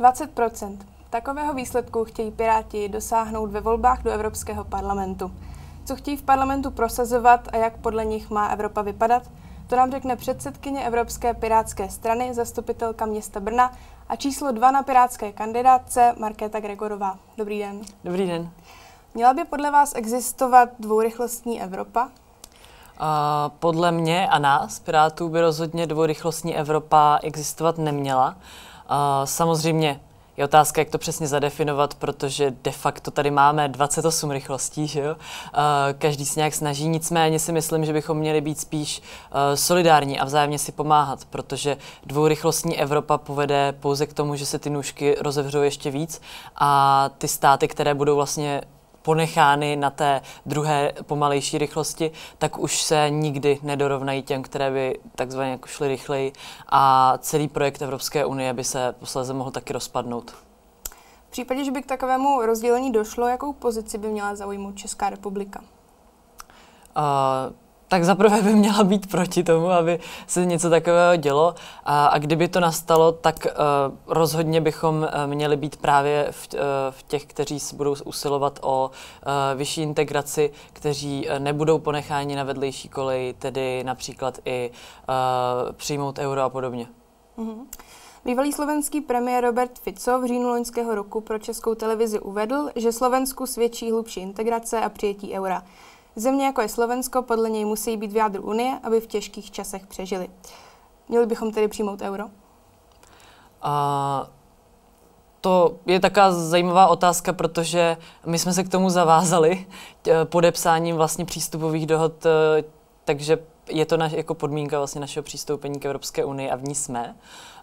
20 Takového výsledku chtějí Piráti dosáhnout ve volbách do Evropského parlamentu. Co chtějí v parlamentu prosazovat a jak podle nich má Evropa vypadat, to nám řekne předsedkyně Evropské pirátské strany, zastupitelka města Brna a číslo dva na pirátské kandidátce Markéta Gregorová. Dobrý den. Dobrý den. Měla by podle vás existovat dvourychlostní Evropa? Uh, podle mě a nás, Pirátů, by rozhodně dvourychlostní Evropa existovat neměla. Uh, a samozřejmě je otázka, jak to přesně zadefinovat, protože de facto tady máme 28 rychlostí, že jo? Každý se nějak snaží, nicméně si myslím, že bychom měli být spíš e, solidární a vzájemně si pomáhat, protože dvourychlostní Evropa povede pouze k tomu, že se ty nůžky rozevřou ještě víc a ty státy, které budou vlastně ponechány na té druhé pomalejší rychlosti, tak už se nikdy nedorovnají těm, které by takzvaně jako šly rychleji a celý projekt Evropské unie by se posledně mohl taky rozpadnout. V případě, že by k takovému rozdělení došlo, jakou pozici by měla zaujmout Česká republika? Uh, tak zaprvé by měla být proti tomu, aby se něco takového dělo. A, a kdyby to nastalo, tak uh, rozhodně bychom uh, měli být právě v, uh, v těch, kteří se budou usilovat o uh, vyšší integraci, kteří uh, nebudou ponecháni na vedlejší koleji, tedy například i uh, přijmout euro a podobně. Mm-hmm. Bývalý slovenský premiér Robert Fico v říjnu loňského roku pro českou televizi uvedl, že Slovensku svědčí hlubší integrace a přijetí eura. Země jako je Slovensko podle něj musí být v jádru Unie, aby v těžkých časech přežili. Měli bychom tedy přijmout euro? A to je taková zajímavá otázka, protože my jsme se k tomu zavázali podepsáním vlastně přístupových dohod, takže je to naš, jako podmínka vlastně našeho přistoupení k Evropské unii a v ní jsme.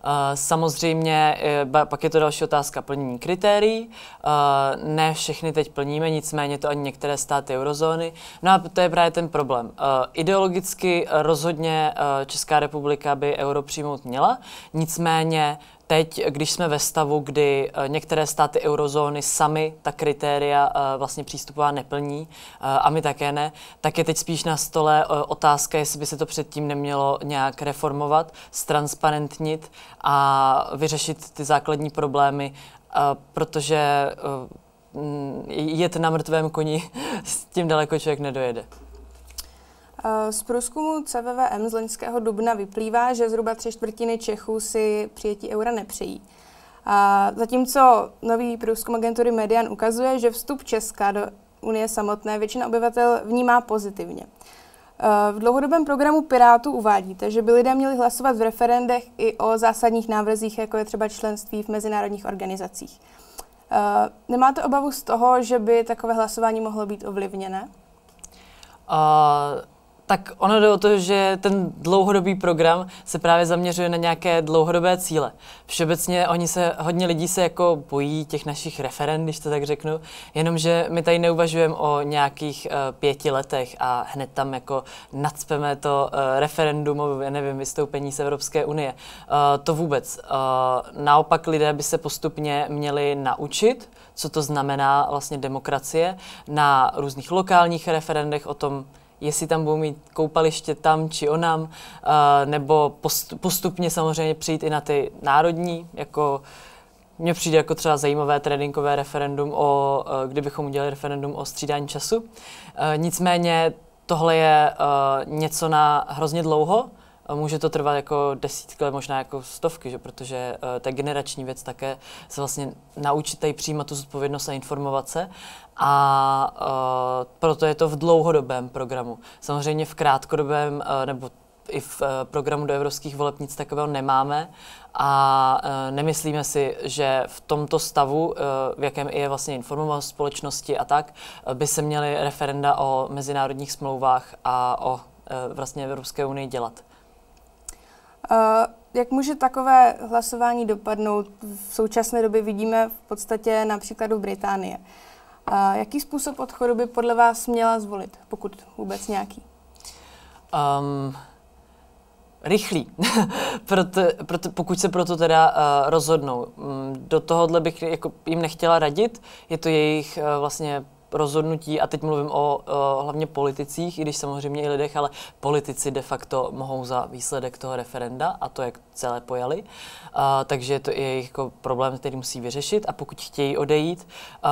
Uh, samozřejmě eh, ba, pak je to další otázka plnění kritérií. Uh, ne všechny teď plníme, nicméně to ani některé státy eurozóny. No a to je právě ten problém. Uh, ideologicky rozhodně Česká republika by euro přijmout měla, nicméně Teď, když jsme ve stavu, kdy eh, některé státy eurozóny sami ta kritéria eh, vlastně přístupová neplní eh, a my také ne, tak je teď spíš na stole otázka, jestli by se to předtím nemělo nějak reformovat, ztransparentnit a vyřešit ty základní problémy, protože mm, jet na mrtvém koni s tím daleko člověk nedojede. Eh, z průzkumu CVVM z loňského dubna vyplývá, že zhruba tři čtvrtiny Čechů si přijetí eura nepřejí. A zatímco nový průzkum agentury Median ukazuje, že vstup Česka do Unie samotné většina obyvatel vnímá pozitivně. Eh, v dlouhodobém programu Pirátů uvádíte, že by lidé měli hlasovat v referendech i o zásadních návrzích, jako je třeba členství v mezinárodních organizacích. Eh, nemáte obavu z toho, že by takové hlasování mohlo být ovlivněné? Uh... Tak ono jde o to, že ten dlouhodobý program se právě zaměřuje na nějaké dlouhodobé cíle. Všeobecně oni se, hodně lidí se jako bojí těch našich referend, když to tak řeknu, jenomže my tady neuvažujeme o nějakých uh, pěti letech a hned tam jako nadspeme to uh, referendum o, nevím, vystoupení z Evropské unie. Uh, to vůbec. Uh, naopak lidé by se postupně měli naučit, co to znamená vlastně demokracie na různých lokálních referendech o tom, jestli tam budou mít koupaliště tam či onam, nebo postupně samozřejmě přijít i na ty národní, jako mně přijde jako třeba zajímavé tréninkové referendum, o, e, kdybychom udělali referendum o střídání času. E, nicméně tohle je e, něco na hrozně dlouho může to trvat jako desítky ale možná jako stovky, že? protože uh, eh, ta generační věc také se vlastně naučit tady přijímat tu zodpovědnost a informovat se a uh, proto je to v dlouhodobém programu. Samozřejmě v krátkodobém uh, nebo i v uh, programu do evropských voleb nic takového nemáme a uh, nemyslíme si, že v tomto stavu, uh, v jakém je vlastně informovanost společnosti a tak, by se měly referenda o mezinárodních smlouvách a o vlastně Evropské unii dělat. Eh, jak může takové hlasování dopadnout? V současné době vidíme v podstatě na příkladu Británie. Eh, jaký způsob odchodu by podle vás měla zvolit, pokud vůbec nějaký? Um, rychlý, proto, proto, pokud se proto teda uh, rozhodnou. Um, do tohohle bych jako jim nechtěla radit, je to jejich uh, vlastně rozhodnutí, a teď mluvím o o hlavně politicích, i když samozřejmě i lidech, ale politici de facto mohou za výsledek toho referenda a to, jak celé pojali. Uh, takže to je jejich jako problém, který musí vyřešit a pokud chtějí odejít, uh,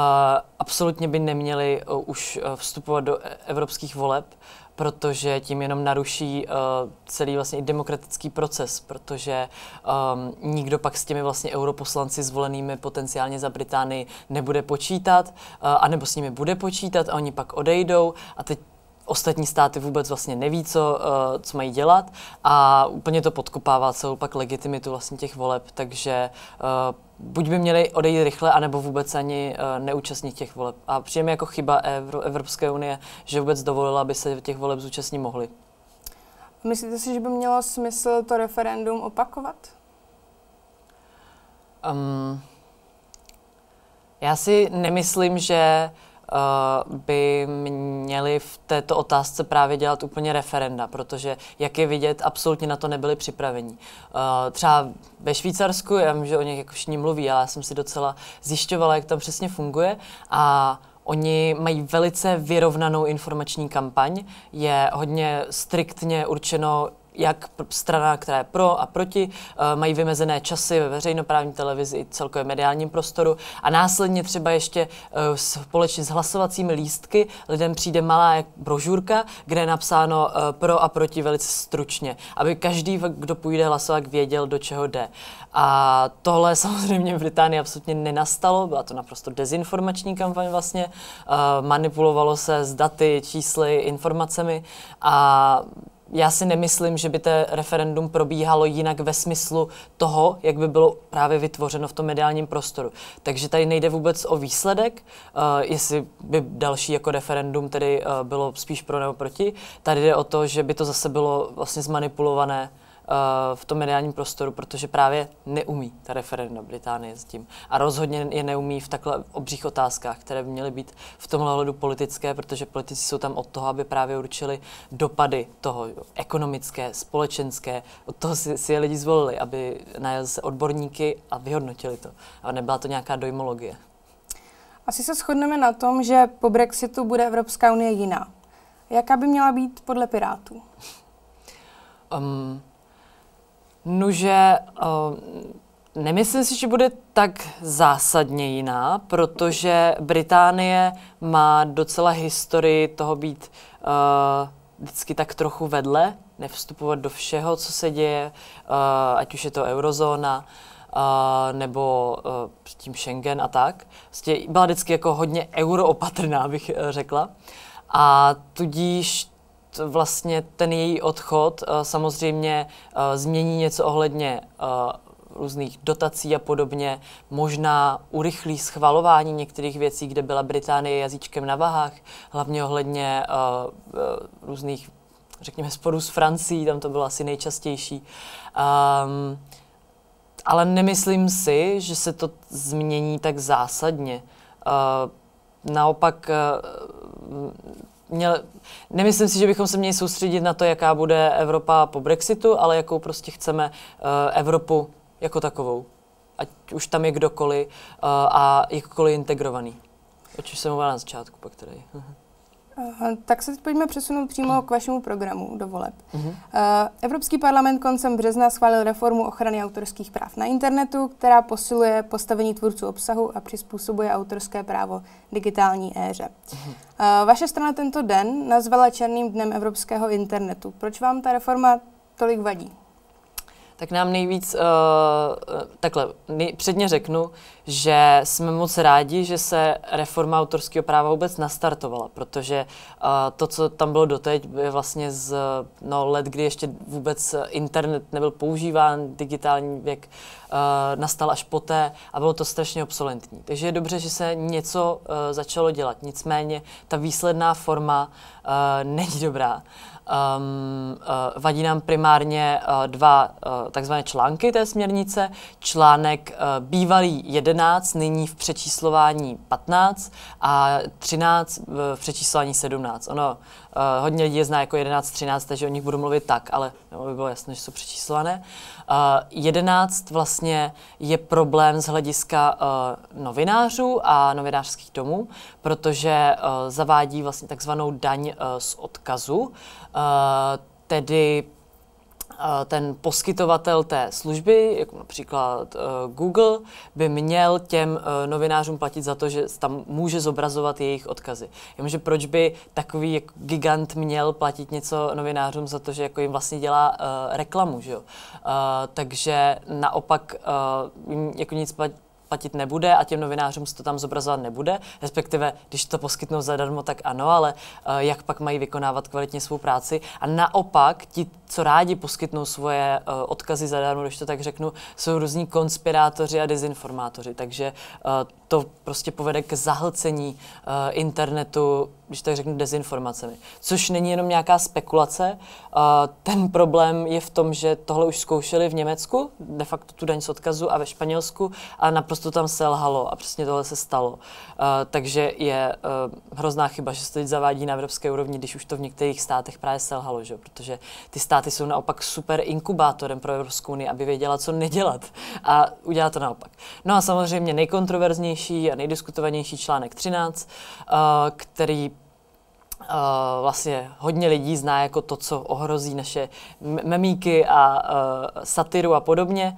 absolutně by neměli uh, už e, vstupovat do e, evropských voleb, uh, protože tím jenom naruší uh, celý vlastně i demokratický proces, protože um, nikdo pak s těmi vlastně europoslanci zvolenými potenciálně za Británii nebude počítat, uh, anebo s nimi bude počítat a oni pak odejdou a teď ostatní státy vůbec vlastně neví, co, uh, co mají dělat a úplně to podkopává celou pak legitimitu vlastně těch voleb, takže uh, buď by měli odejít rychle, anebo vůbec ani uh, neúčastnit těch voleb. A přijde mi jako chyba Evro, Evropské unie, že vůbec dovolila, aby se těch voleb zúčastní mohli. Myslíte si, že by mělo smysl to referendum opakovat? Um, já si nemyslím, že uh, Eh, by měli v této otázce právě dělat úplně referenda, protože jak je vidět, absolutně na to nebyli připraveni. Eh, třeba ve Švýcarsku, já vím, že o nich jako všichni mluví, ale já jsem si docela zjišťovala, jak tam přesně funguje a Oni mají velice vyrovnanou informační kampaň, je hodně striktně určeno, jak strana, která je pro a proti, eh, mají vymezené časy ve veřejnoprávní televizi i celkově mediálním prostoru a následně třeba ještě eh, společně s hlasovacími lístky lidem přijde malá brožurka, kde je napsáno eh, pro a proti velice stručně, aby každý, kdo půjde hlasovat, věděl, do čeho jde. A tohle samozřejmě v Británii absolutně nenastalo, byla to naprosto dezinformační kampaň vlastně, manipulovalo se s daty, čísly, informacemi a já si nemyslím, že by to referendum probíhalo jinak ve smyslu toho, jak by bylo právě vytvořeno v tom mediálním prostoru. Takže tady nejde vůbec o výsledek, uh, jestli by další jako referendum tedy uh, bylo spíš pro nebo proti. Tady jde o to, že by to zase bylo vlastně zmanipulované uh, v tom mediálním prostoru, protože právě neumí ta referenda Británie s tím. A rozhodně je neumí v takhle obřích otázkách, které by měly být v tomhle hledu politické, protože politici jsou tam od toho, aby právě určili dopady toho ekonomické, společenské. Od toho si, si je lidi zvolili, aby najeli se odborníky a vyhodnotili to. A nebyla to nějaká dojmologie. Asi se shodneme na tom, že po Brexitu bude Evropská unie jiná. Jaká by měla být podle Pirátů? Um, Nože, uh, eh, nemyslím si, že bude tak zásadně jiná, protože Británie má docela historii toho být uh, vždycky tak trochu vedle, nevstupovat do všeho, co se děje, uh, ať už je to eurozóna, Uh, nebo uh, tím Schengen a tak. Vlastně byla vždycky jako hodně euroopatrná, bych uh, řekla. A tudíž vlastně ten její odchod eh, samozřejmě eh, změní něco ohledně eh, různých dotací a podobně, možná urychlí schvalování některých věcí, kde byla Británie jazyčkem na vahách, hlavně ohledně uh, uh, různých, řekněme, sporů s Francií, tam to bylo asi nejčastější. Um, ale nemyslím si, že se to změní tak zásadně. Uh, naopak uh, měl, nemyslím si, že bychom se měli soustředit na to, jaká bude Evropa po Brexitu, ale jakou prostě chceme uh, Evropu jako takovou. Ať už tam je kdokoliv uh, a jakkoliv integrovaný. O čem jsem mluvila na začátku pak tady. Eh, tak se teď pojďme přesunout přímo k vašemu programu do voleb. Mhm. Eh, Evropský parlament koncem března schválil reformu ochrany autorských práv na internetu, která posiluje postavení tvůrců obsahu a přizpůsobuje autorské právo digitální éře. Mhm. Eh, vaše strana tento den nazvala Černým dnem evropského internetu. Proč vám ta reforma tolik vadí? tak nám nejvíc, uh, takhle, nej, předně řeknu, že jsme moc rádi, že se reforma autorského práva vůbec nastartovala, protože uh, to, co tam bylo doteď, je vlastně z no, let, kdy ještě vůbec internet nebyl používán, digitální věk uh, nastal až poté a bylo to strašně obsolentní. Takže je dobře, že se něco uh, začalo dělat, nicméně ta výsledná forma uh, není dobrá. Uh, Um, uh, vadí nám primárně uh, dva uh, takzvané články té směrnice. Článek uh, bývalý 11, nyní v přečíslování 15 a 13 v přečíslování 17. Ono uh, Uh, hodně lidí je zná jako 11, 13, takže o nich budu mluvit tak, ale by bylo jasné, že jsou přečíslované. Uh, eh, 11 vlastně je problém z hlediska uh, novinářů a novinářských domů, protože uh, zavádí vlastně takzvanou daň uh, z odkazu. Uh, tedy ten poskytovatel té služby, jako například eh, Google, by měl těm eh, novinářům platit za to, že tam může zobrazovat jejich odkazy. Jenomže proč by takový gigant měl platit něco novinářům za to, že jako jim vlastně dělá eh, reklamu, že jo? takže naopak jim jako nic platit nebude a těm novinářům se to tam zobrazovat nebude, respektive když to poskytnou zadarmo, tak ano, ale uh, jak pak mají vykonávat kvalitně svou práci. A naopak ti, co rádi poskytnou svoje uh, odkazy zadarmo, když to tak řeknu, jsou různí konspirátoři a dezinformátoři. Takže uh, to prostě povede k zahlcení uh, internetu, když tak řeknu, dezinformacemi. Což není jenom nějaká spekulace. Uh, ten problém je v tom, že tohle už zkoušeli v Německu, de facto tu daň z odkazu, a ve Španělsku a naprosto tam selhalo a přesně tohle se stalo. Uh, takže je uh, hrozná chyba, že se to teď zavádí na evropské úrovni, když už to v některých státech právě selhalo, že? protože ty státy jsou naopak super inkubátorem pro Evropskou unii, aby věděla, co nedělat a udělá to naopak. No a samozřejmě nejkontroverznější nejznámější a nejdiskutovanější článek 13, eh, který eh, vlastně hodně lidí zná jako to, co ohrozí naše memíky a eh, satiru a podobně.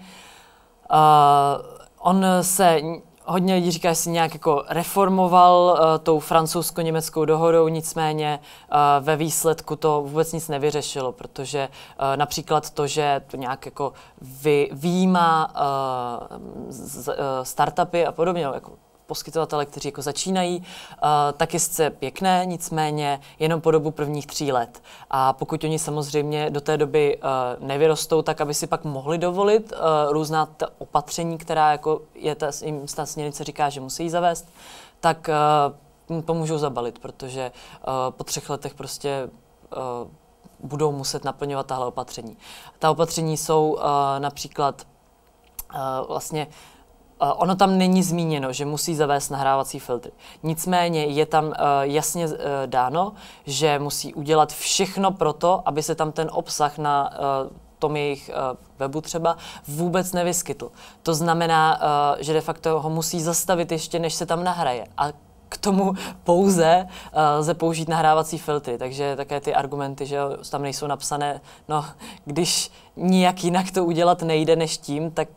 On se hodně lidí říká, že se nějak jako reformoval uh, tou francouzsko-německou dohodou, nicméně uh, ve výsledku to vůbec nic nevyřešilo, protože uh, například to, že to nějak jako vy, výjímá uh, z, uh, startupy a podobně, jako poskytovatele, kteří jako začínají, uh, tak je sice pěkné, nicméně jenom po dobu prvních tří let. A pokud oni samozřejmě do té doby uh, nevyrostou, tak aby si pak mohli dovolit uh, různá t- opatření, která jako je ta, jim ta směrnice říká, že musí zavést, tak uh, pomůžou zabalit, protože uh, po třech letech prostě uh, budou muset naplňovat tahle opatření. Ta opatření jsou uh, například uh, vlastně uh, Eh, ono tam není zmíněno, že musí zavést nahrávací filtry. Nicméně je tam eh, jasně eh, dáno, že musí udělat všechno pro to, aby se tam ten obsah na tom jejich webu třeba vůbec nevyskytl. To znamená, že de facto ho musí zastavit ještě, než se tam nahraje. A k tomu pouze uh, lze použít nahrávací filtry, takže také ty argumenty, že tam nejsou napsané, no když nijak jinak to udělat nejde než tím, tak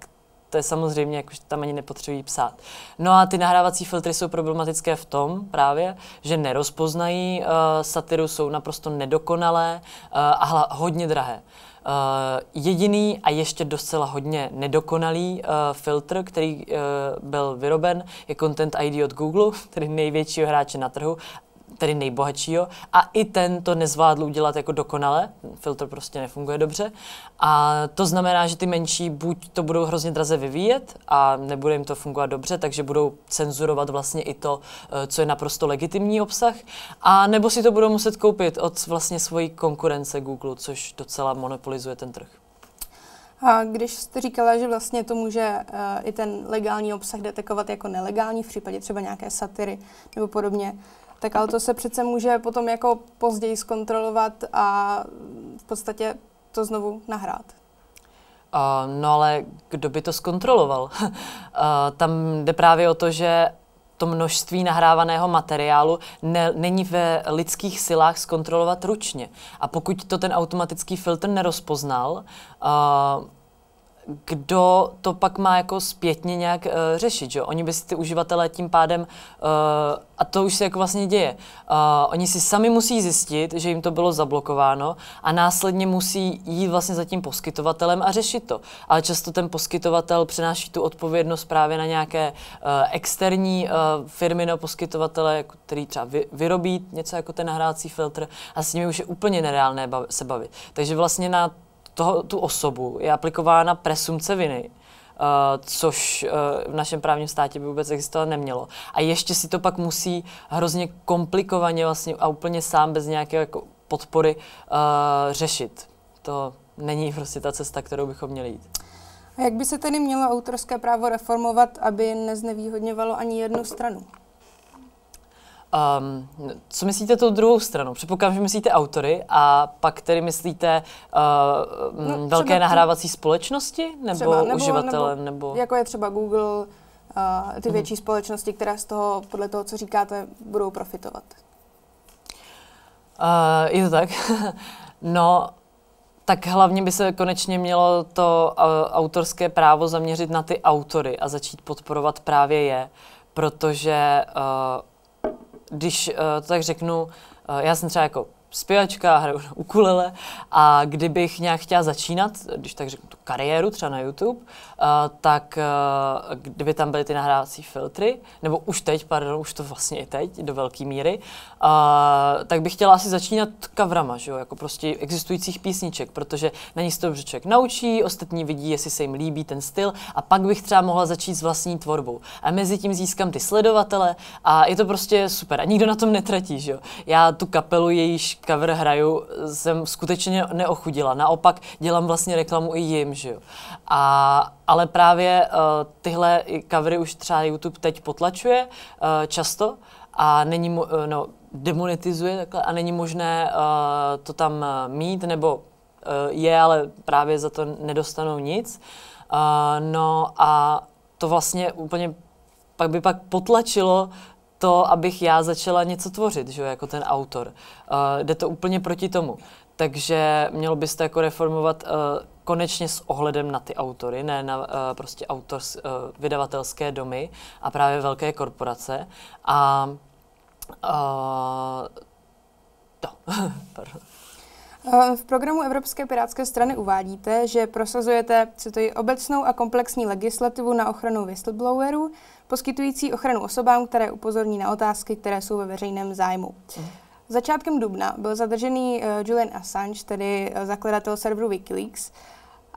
to je samozřejmě, jak už tam ani nepotřebují psát. No a ty nahrávací filtry jsou problematické v tom právě, že nerozpoznají uh, satiru, jsou naprosto nedokonalé uh, a hla, hodně drahé. Uh, jediný a ještě docela hodně nedokonalý uh, filtr, který uh, byl vyroben, je Content ID od Google, tedy největšího hráče na trhu, tedy nejbohatšího a i ten to nezvládl udělat jako dokonale, filtr prostě nefunguje dobře a to znamená, že ty menší buď to budou hrozně draze vyvíjet a nebude jim to fungovat dobře, takže budou cenzurovat vlastně i to, eh, co je naprosto legitimní obsah a nebo si to budou muset koupit od vlastně svojí konkurence Google, což docela monopolizuje ten trh. A když jste říkala, že vlastně to může uh, i ten legální obsah detekovat jako nelegální v případě třeba nějaké satiry nebo podobně, tak ale to se přece může potom jako později zkontrolovat a v podstatě to znovu nahrát. Uh, no ale kdo by to zkontroloval? uh, tam jde právě o to, že to množství nahrávaného materiálu ne, není ve lidských silách zkontrolovat ručně. A pokud to ten automatický filtr nerozpoznal, uh, kdo to pak má jako zpětně nějak uh, řešit, že Oni by si ty uživatelé tím pádem, uh, a to už se jako vlastně děje, uh, oni si sami musí zjistit, že jim to bylo zablokováno a následně musí jít vlastně za tím poskytovatelem a řešit to. Ale často ten poskytovatel přenáší tu odpovědnost právě na nějaké uh, externí uh, firmy nebo poskytovatele, jako, který třeba vy, vyrobí něco jako ten nahrávací filtr a s nimi už je úplně nereálné bav- se bavit. Takže vlastně na toho, tu osobu je aplikována presumce viny, uh, což uh, v našem právním státě by vůbec existovat nemělo. A ještě si to pak musí hrozně komplikovaně vlastně a úplně sám bez nějaké jako podpory uh, řešit. To není prostě ta cesta, kterou bychom měli jít. A jak by se tedy mělo autorské právo reformovat, aby neznevýhodňovalo ani jednu stranu? Um, co myslíte tou druhou stranu? Předpokládám, že myslíte autory a pak tedy myslíte uh, no, velké třeba, nahrávací společnosti nebo, třeba, nebo uživatele? Nebo, nebo... Jako je třeba Google, uh, ty mhm. větší mm. společnosti, které z toho, podle toho, co říkáte, budou profitovat. Uh, je to tak. no, tak hlavně by se konečně mělo to uh, autorské právo zaměřit na ty autory a začít podporovat právě je, protože uh, když eh, to tak řeknu, eh, já jsem třeba jako zpěvačka, hraju na ukulele a kdybych nějak chtěla začínat, když tak řeknu tu kariéru třeba na YouTube, uh, tak uh, kdyby tam byly ty nahrávací filtry, nebo už teď, pardon, už to vlastně i teď, do velké míry, uh, tak bych chtěla asi začínat kavrama, že jo, jako prostě existujících písniček, protože na nich se to dobře člověk naučí, ostatní vidí, jestli se jim líbí ten styl a pak bych třeba mohla začít s vlastní tvorbou. A mezi tím získám ty sledovatele a je to prostě super. A nikdo na tom netratí, že jo. Já tu kapelu, jejíž cover hraju, jsem skutečně neochudila. Naopak dělám vlastně reklamu i jim, že jo. A, ale právě uh, tyhle covery už třeba YouTube teď potlačuje uh, často a není, uh, no, demonetizuje takhle a není možné uh, to tam mít, nebo uh, je, ale právě za to nedostanou nic. Uh, no a to vlastně úplně pak by pak potlačilo to, abych já začala něco tvořit, že jo, jako ten autor. Uh, jde to úplně proti tomu. Takže mělo byste jako reformovat uh, konečně s ohledem na ty autory, ne na uh, prostě autor, uh, vydavatelské domy a právě velké korporace. A uh, to, pardon. V programu Evropské pirátské strany uvádíte, že prosazujete cituji, obecnou a komplexní legislativu na ochranu whistleblowerů, poskytující ochranu osobám, které upozorní na otázky, které jsou ve veřejném zájmu. Mm. Začátkem dubna byl zadržený eh, Julian Assange, tedy eh, zakladatel serveru Wikileaks,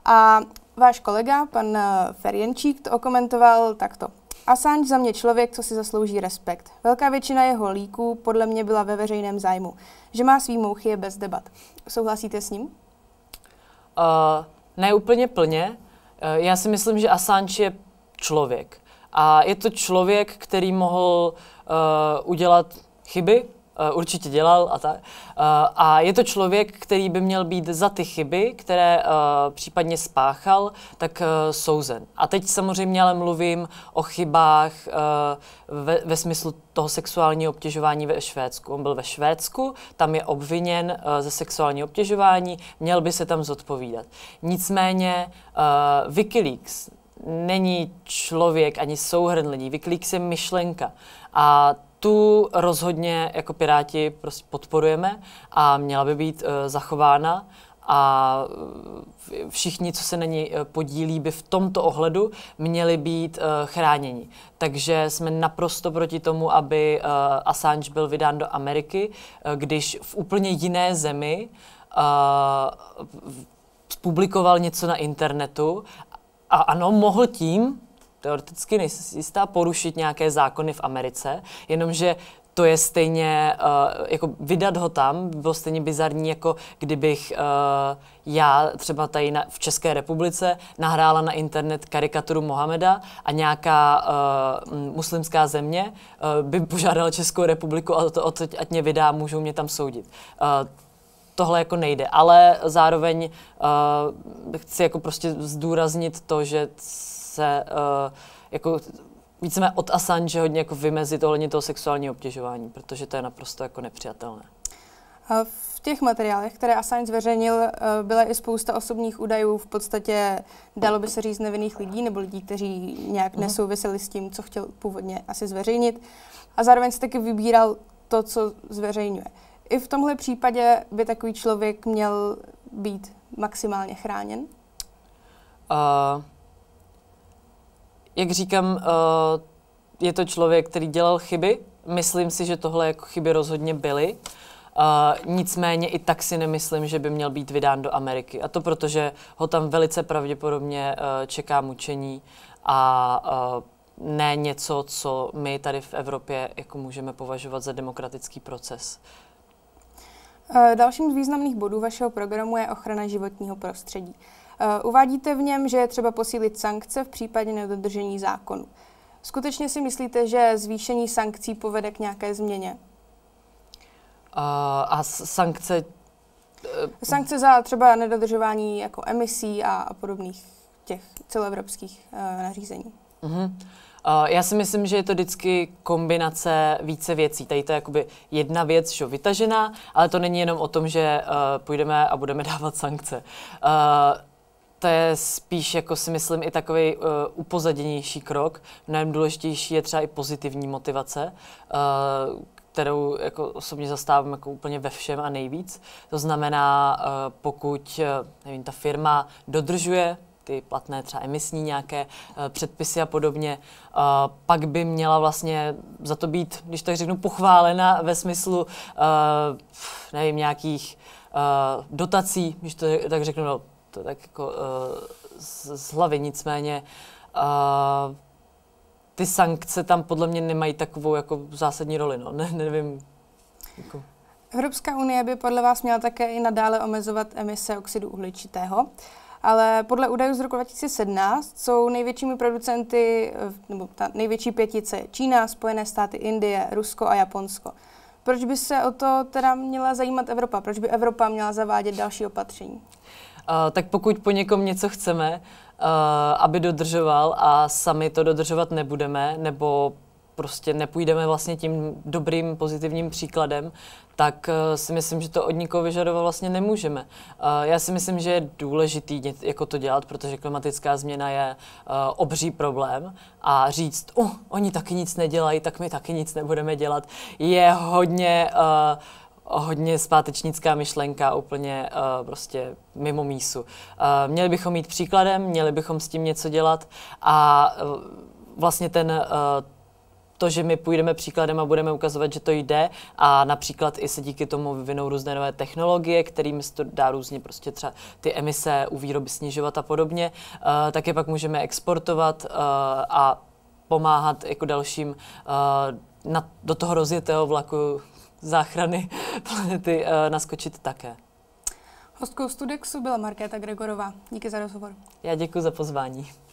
a váš kolega, pan eh, Ferjenčík, to okomentoval takto. Assange za mě člověk, co si zaslouží respekt. Velká většina jeho líků podle mě byla ve veřejném zájmu. Že má svý mouchy je bez debat. Souhlasíte s ním? Uh, ne úplně plně. Uh, já si myslím, že Assange je člověk. A je to člověk, který mohl uh, udělat chyby, uh, určitě dělal a tak. Uh, eh, a je to člověk, který by měl být za ty chyby, které uh, případně spáchal, tak uh, souzen. A teď samozřejmě ale mluvím o chybách uh, ve, ve smyslu toho sexuálního obtěžování ve Švédsku. On byl ve Švédsku, tam je obviněn uh, ze sexuálního obtěžování, měl by se tam zodpovídat. Nicméně uh, Wikileaks není člověk ani souhrn lidí, vyklík si myšlenka. A tu rozhodně jako Piráti prostě podporujeme a měla by být uh, zachována a eh, všichni, co se na ní eh, podílí, by v tomto ohledu měli být uh, chráněni. Takže jsme naprosto proti tomu, aby uh, Assange byl vydán do Ameriky, uh, když v úplně jiné zemi uh, publikoval něco na internetu a ano, mohl tím, teoreticky nejsem jistá, porušit nějaké zákony v Americe, jenomže to je stejně, uh, jako vydat ho tam bylo stejně bizarní, jako kdybych uh, já třeba tady na, v České republice nahrála na internet karikaturu Mohameda a nějaká uh, muslimská země uh, by požádala Českou republiku a to, to, ať mě vydá, můžou mě tam soudit. Uh, tohle jako nejde, ale zároveň uh, chci jako prostě zdůraznit to, že se uh, jako víceme od Assange hodně jako vymezit ohledně toho sexuálního obtěžování, protože to je naprosto jako nepřijatelné. Eh, v těch materiálech, které Assange zveřejnil, byla i spousta osobních údajů, v podstatě dalo by se říct nevinných lidí nebo lidí, kteří nějak mhm. nesouviseli s tím, co chtěl původně asi zveřejnit. A zároveň se taky vybíral to, co zveřejňuje. I v tomhle případě by takový člověk měl být maximálně chráněn? Uh, jak říkám, uh, je to člověk, který dělal chyby. Myslím si, že tohle jako chyby rozhodně byly. Uh, nicméně i tak si nemyslím, že by měl být vydán do Ameriky. A to protože ho tam velice pravděpodobně uh, čeká mučení a uh, ne něco, co my tady v Evropě jako můžeme považovat za demokratický proces. Eh, dalším z významných bodů vašeho programu je ochrana životního prostředí. Eh, uvádíte v něm, že je třeba posílit sankce v případě nedodržení zákonu. Skutečně si myslíte, že zvýšení sankcí povede k nějaké změně? Eh, a, a sankce? Sankce za třeba nedodržování jako emisí a, a podobných těch celoevropských uh, nařízení. Uh-huh. Eh, já si myslím, že je to vždycky kombinace více věcí. Tady to je jakoby jedna věc, že vytažená, ale to není jenom o tom, že uh, půjdeme a budeme dávat sankce. Uh, to je spíš, jako si myslím, i takový uh, upozaděnější krok. Mnohem důležitější je třeba i pozitivní motivace, uh, kterou jako osobně zastávám jako úplně ve všem a nejvíc. To znamená, uh, pokud uh, nevím, ta firma dodržuje ty platné třeba emisní nějaké eh, předpisy a podobně, eh, pak by měla vlastně za to být, když tak řeknu, pochválena ve smyslu, eh, nevím, nějakých dotací, když to tak řeknu, no, to tak jako z, z hlavy, nicméně ty sankce tam podle mě nemají takovou jako zásadní roli, no, ne, nevím. Jako. Evropská unie by podle vás měla také i nadále omezovat emise oxidu uhličitého ale podle údajů z roku 2017 jsou největšími producenty, eh, nebo ta největší pětice Čína, Spojené státy, Indie, Rusko a Japonsko. Proč by se o to teda měla zajímat Evropa? Proč by Evropa měla zavádět další opatření? Uh, tak pokud po někom něco chceme, uh, aby dodržoval a sami to dodržovat nebudeme, nebo prostě nepůjdeme vlastně tím dobrým pozitivním příkladem, tak eh, si myslím, že to od nikoho vyžadovat vlastně nemůžeme. Eh, já si myslím, že je důležitý jako to dělat, protože klimatická změna je eh, obří problém a říct, oh, oni taky nic nedělají, tak my taky nic nebudeme dělat, je hodně hodně zpátečnická myšlenka, úplně prostě mimo mísu. měli bychom mít příkladem, měli bychom s tím něco dělat a vlastně ten, to, že my půjdeme příkladem a budeme ukazovat, že to jde a například i se díky tomu vyvinou různé nové technologie, kterými se to dá různě prostě třeba ty emise u výroby snižovat a podobně, uh, tak je pak můžeme exportovat uh, a pomáhat jako dalším uh, na, do toho rozjetého vlaku záchrany planety uh, naskočit také. Hostkou Studexu byla Markéta Gregorová. Díky za rozhovor. Já děkuji za pozvání.